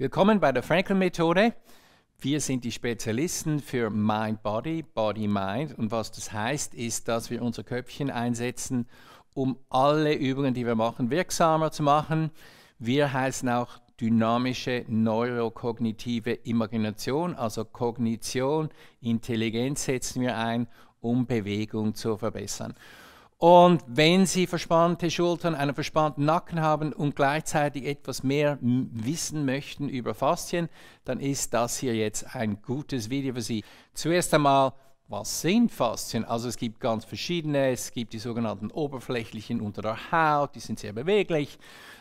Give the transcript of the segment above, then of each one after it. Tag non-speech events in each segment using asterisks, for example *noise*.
Willkommen bei der Franklin-Methode. Wir sind die Spezialisten für Mind-Body, Body-Mind. Und was das heißt, ist, dass wir unser Köpfchen einsetzen, um alle Übungen, die wir machen, wirksamer zu machen. Wir heißen auch dynamische neurokognitive Imagination, also Kognition, Intelligenz setzen wir ein, um Bewegung zu verbessern. Und wenn Sie verspannte Schultern, einen verspannten Nacken haben und gleichzeitig etwas mehr wissen möchten über Faszien, dann ist das hier jetzt ein gutes Video für Sie. Zuerst einmal, was sind Faszien? Also es gibt ganz verschiedene. Es gibt die sogenannten oberflächlichen unter der Haut, die sind sehr beweglich.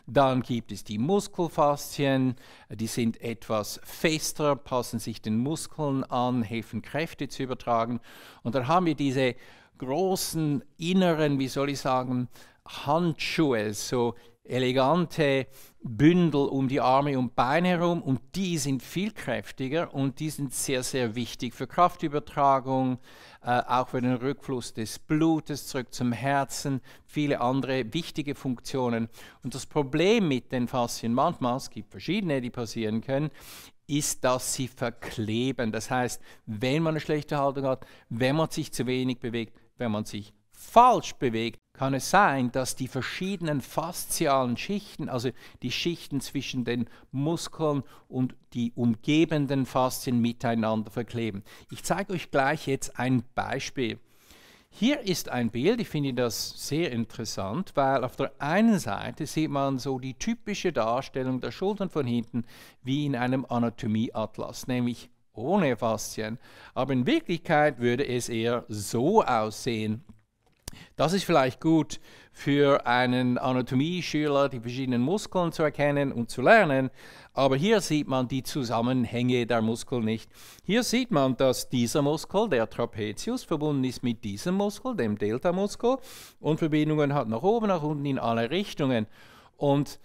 Dann gibt es die Muskelfaszien, die sind etwas fester, passen sich den Muskeln an, helfen Kräfte zu übertragen. Und dann haben wir diese großen inneren, wie soll ich sagen, Handschuhe, so elegante Bündel um die Arme und Beine herum und die sind viel kräftiger und die sind sehr, sehr wichtig für Kraftübertragung, äh, auch für den Rückfluss des Blutes zurück zum Herzen, viele andere wichtige Funktionen. Und das Problem mit den Faszien manchmal, es gibt verschiedene, die passieren können, ist, dass sie verkleben. Das heißt, wenn man eine schlechte Haltung hat, wenn man sich zu wenig bewegt, wenn man sich falsch bewegt, kann es sein, dass die verschiedenen faszialen Schichten, also die Schichten zwischen den Muskeln und die umgebenden Faszien miteinander verkleben. Ich zeige euch gleich jetzt ein Beispiel. Hier ist ein Bild, ich finde das sehr interessant, weil auf der einen Seite sieht man so die typische Darstellung der Schultern von hinten wie in einem Anatomieatlas, nämlich ohne Faszien. Aber in Wirklichkeit würde es eher so aussehen. Das ist vielleicht gut für einen Anatomieschüler, die verschiedenen Muskeln zu erkennen und zu lernen, aber hier sieht man die Zusammenhänge der Muskeln nicht. Hier sieht man, dass dieser Muskel, der Trapezius, verbunden ist mit diesem Muskel, dem Delta-Muskel, und Verbindungen hat nach oben, nach unten in alle Richtungen. Und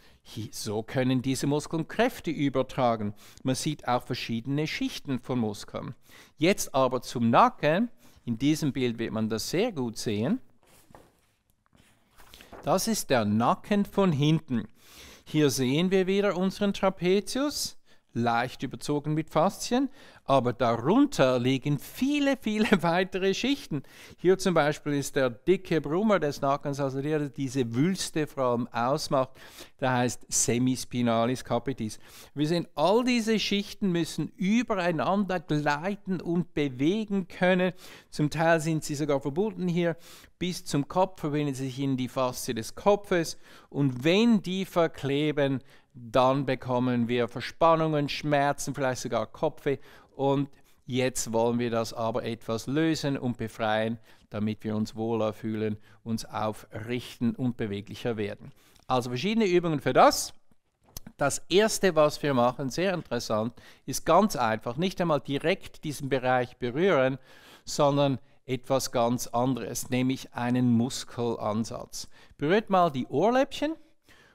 so können diese Muskeln Kräfte übertragen. Man sieht auch verschiedene Schichten von Muskeln. Jetzt aber zum Nacken. In diesem Bild wird man das sehr gut sehen. Das ist der Nacken von hinten. Hier sehen wir wieder unseren Trapezius leicht überzogen mit Faszien, aber darunter liegen viele, viele *laughs* weitere Schichten. Hier zum Beispiel ist der dicke Brummer des Nackens, also der diese Wülste vor allem ausmacht, der heißt Semispinalis capitis. Wir sehen, all diese Schichten müssen übereinander gleiten und bewegen können. Zum Teil sind sie sogar verbunden hier. Bis zum Kopf verbinden sich in die Faszie des Kopfes und wenn die verkleben, dann bekommen wir Verspannungen, Schmerzen, vielleicht sogar Kopfweh und jetzt wollen wir das aber etwas lösen und befreien, damit wir uns wohler fühlen, uns aufrichten und beweglicher werden. Also verschiedene Übungen für das. Das erste, was wir machen, sehr interessant, ist ganz einfach, nicht einmal direkt diesen Bereich berühren, sondern etwas ganz anderes, nämlich einen Muskelansatz. Berührt mal die Ohrläppchen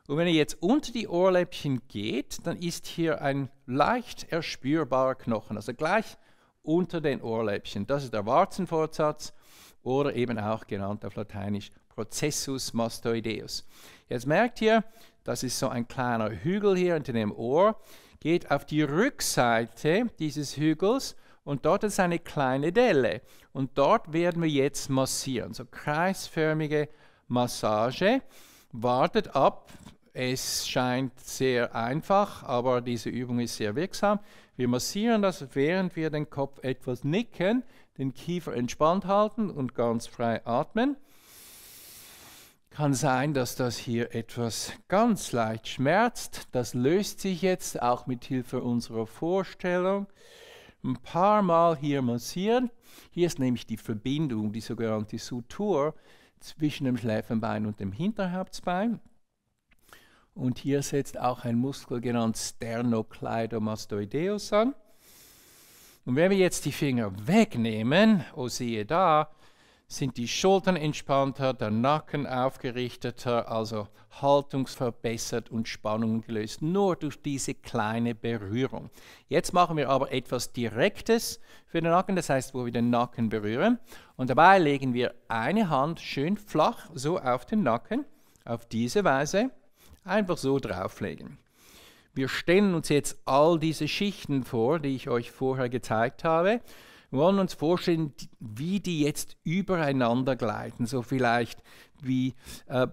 und wenn ihr jetzt unter die Ohrläppchen geht, dann ist hier ein leicht erspürbarer Knochen, also gleich unter den Ohrläppchen. Das ist der Warzenfortsatz oder eben auch genannt auf Lateinisch Processus mastoideus. Jetzt merkt ihr, das ist so ein kleiner Hügel hier hinter dem Ohr, geht auf die Rückseite dieses Hügels und dort ist eine kleine Delle. Und dort werden wir jetzt massieren, so kreisförmige Massage. Wartet ab, es scheint sehr einfach, aber diese Übung ist sehr wirksam. Wir massieren das, während wir den Kopf etwas nicken, den Kiefer entspannt halten und ganz frei atmen. Kann sein, dass das hier etwas ganz leicht schmerzt. Das löst sich jetzt auch mit Hilfe unserer Vorstellung. Ein paar Mal hier massieren. Hier ist nämlich die Verbindung, die sogenannte Sutur zwischen dem Schläfenbein und dem Hinterherzbein. Und hier setzt auch ein Muskel genannt Sternocleidomastoideus an. Und wenn wir jetzt die Finger wegnehmen, oh siehe da, sind die Schultern entspannter, der Nacken aufgerichteter, also haltungsverbessert und Spannungen gelöst, nur durch diese kleine Berührung. Jetzt machen wir aber etwas Direktes für den Nacken, das heißt, wo wir den Nacken berühren. Und dabei legen wir eine Hand schön flach so auf den Nacken, auf diese Weise. Einfach so drauflegen. Wir stellen uns jetzt all diese Schichten vor, die ich euch vorher gezeigt habe, Wir wollen uns vorstellen, wie die jetzt übereinander gleiten, so vielleicht wie äh,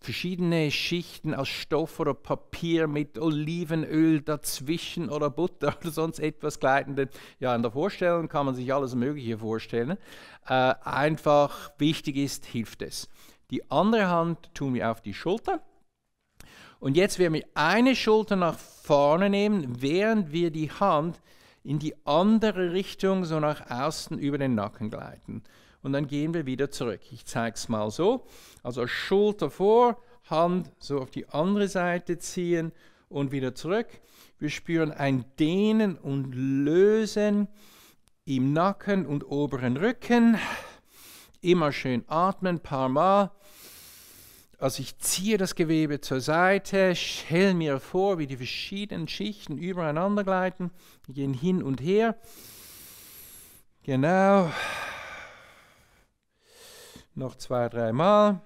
verschiedene Schichten aus Stoff oder Papier mit Olivenöl dazwischen oder Butter *laughs* oder sonst etwas gleiten. Ja, in der Vorstellung kann man sich alles Mögliche vorstellen. Äh, einfach wichtig ist, hilft es. Die andere Hand tun wir auf die Schulter und jetzt werden wir eine Schulter nach vorne nehmen, während wir die Hand in die andere Richtung so nach außen über den Nacken gleiten. Und dann gehen wir wieder zurück. Ich zeige es mal so. Also Schulter vor, Hand so auf die andere Seite ziehen und wieder zurück. Wir spüren ein Dehnen und Lösen im Nacken und oberen Rücken. Immer schön atmen, paar Mal. Also ich ziehe das Gewebe zur Seite, stelle mir vor, wie die verschiedenen Schichten übereinander gleiten. die gehen hin und her. Genau. Noch zwei, dreimal.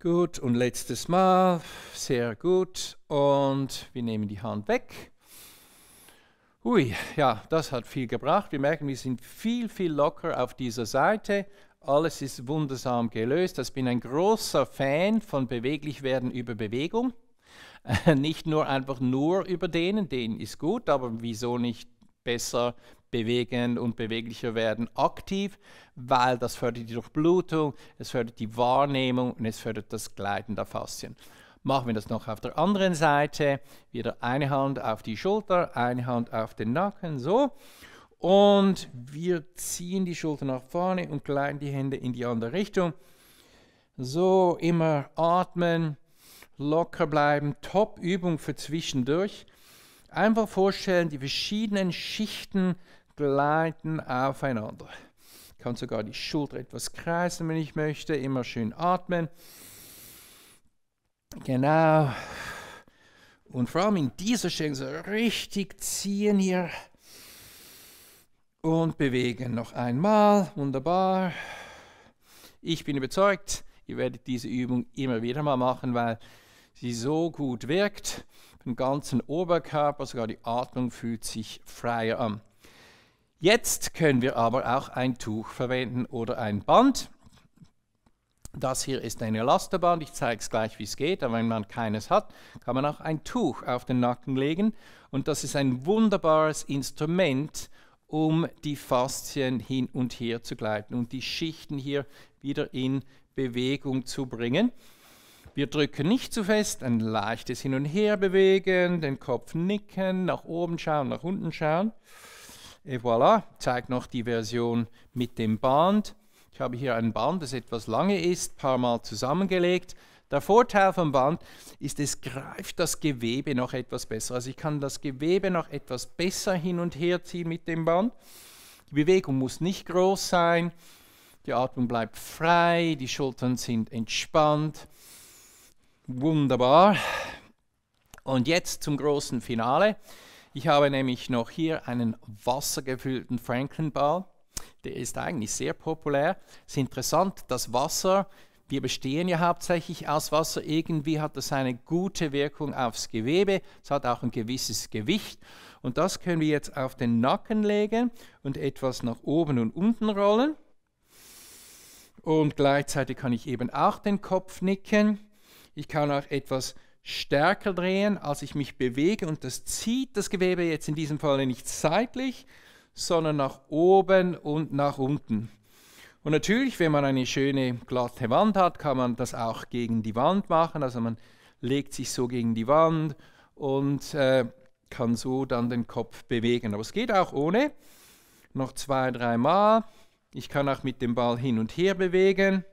Gut, und letztes Mal. Sehr gut. Und wir nehmen die Hand weg. Hui, ja, das hat viel gebracht. Wir merken, wir sind viel, viel locker auf dieser Seite. Alles ist wundersam gelöst. Ich bin ein großer Fan von beweglich werden über Bewegung. *laughs* Nicht nur einfach nur über denen, denen ist gut, aber wieso nicht besser bewegen und beweglicher werden aktiv, weil das fördert die Durchblutung, es fördert die Wahrnehmung und es fördert das Gleiten der Faszien machen wir das noch auf der anderen Seite. Wieder eine Hand auf die Schulter, eine Hand auf den Nacken, so. Und wir ziehen die Schulter nach vorne und gleiten die Hände in die andere Richtung. So, immer atmen, locker bleiben. Top-Übung für zwischendurch. Einfach vorstellen, die verschiedenen Schichten gleiten aufeinander. Ich kann sogar die Schulter etwas kreisen, wenn ich möchte. Immer schön atmen. Genau. Und vor allem in dieser Stellung so richtig ziehen hier. Und bewegen noch einmal. Wunderbar. Ich bin überzeugt, ihr werdet diese Übung immer wieder mal machen, weil sie so gut wirkt. Den ganzen Oberkörper, sogar die Atmung fühlt sich freier an. Jetzt können wir aber auch ein Tuch verwenden oder ein Band. Das hier ist ein Elasterband, ich zeige es gleich, wie es geht, aber wenn man keines hat, kann man auch ein Tuch auf den Nacken legen und das ist ein wunderbares Instrument, um die Faszien hin und her zu gleiten und die Schichten hier wieder in Bewegung zu bringen. Wir drücken nicht zu fest, ein leichtes Hin und Her bewegen, den Kopf nicken, nach oben schauen, nach unten schauen. Et voilà, zeigt noch die Version mit dem Band. Ich habe hier ein Band, das etwas lange ist, ein paar Mal zusammengelegt. Der Vorteil vom Band ist, es greift das Gewebe noch etwas besser. Also ich kann das Gewebe noch etwas besser hin und her ziehen mit dem Band. Die Bewegung muss nicht groß sein. Die Atmung bleibt frei, die Schultern sind entspannt. Wunderbar. Und jetzt zum großen Finale. Ich habe nämlich noch hier einen wassergefüllten Franklin-Ball der ist eigentlich sehr populär. Es ist interessant, das Wasser, wir bestehen ja hauptsächlich aus Wasser, irgendwie hat das eine gute Wirkung aufs Gewebe, es hat auch ein gewisses Gewicht und das können wir jetzt auf den Nacken legen und etwas nach oben und unten rollen. Und gleichzeitig kann ich eben auch den Kopf nicken. Ich kann auch etwas stärker drehen, als ich mich bewege und das zieht das Gewebe jetzt in diesem Fall nicht seitlich, sondern nach oben und nach unten. Und natürlich, wenn man eine schöne glatte Wand hat, kann man das auch gegen die Wand machen. Also man legt sich so gegen die Wand und äh, kann so dann den Kopf bewegen. Aber es geht auch ohne. Noch zwei, dreimal. Ich kann auch mit dem Ball hin und her bewegen.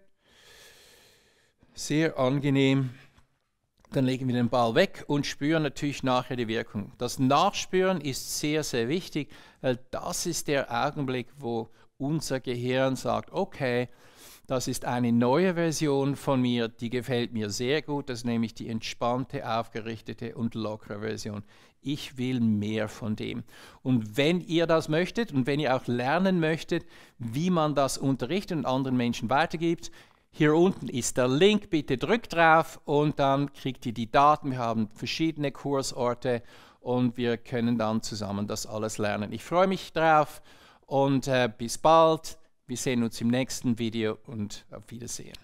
Sehr angenehm. Dann legen wir den Ball weg und spüren natürlich nachher die Wirkung. Das Nachspüren ist sehr, sehr wichtig, weil das ist der Augenblick, wo unser Gehirn sagt, okay, das ist eine neue Version von mir, die gefällt mir sehr gut. Das ist nämlich die entspannte, aufgerichtete und lockere Version. Ich will mehr von dem. Und wenn ihr das möchtet und wenn ihr auch lernen möchtet, wie man das unterrichtet und anderen Menschen weitergibt, hier unten ist der Link, bitte drückt drauf und dann kriegt ihr die Daten. Wir haben verschiedene Kursorte und wir können dann zusammen das alles lernen. Ich freue mich drauf und äh, bis bald. Wir sehen uns im nächsten Video und auf Wiedersehen.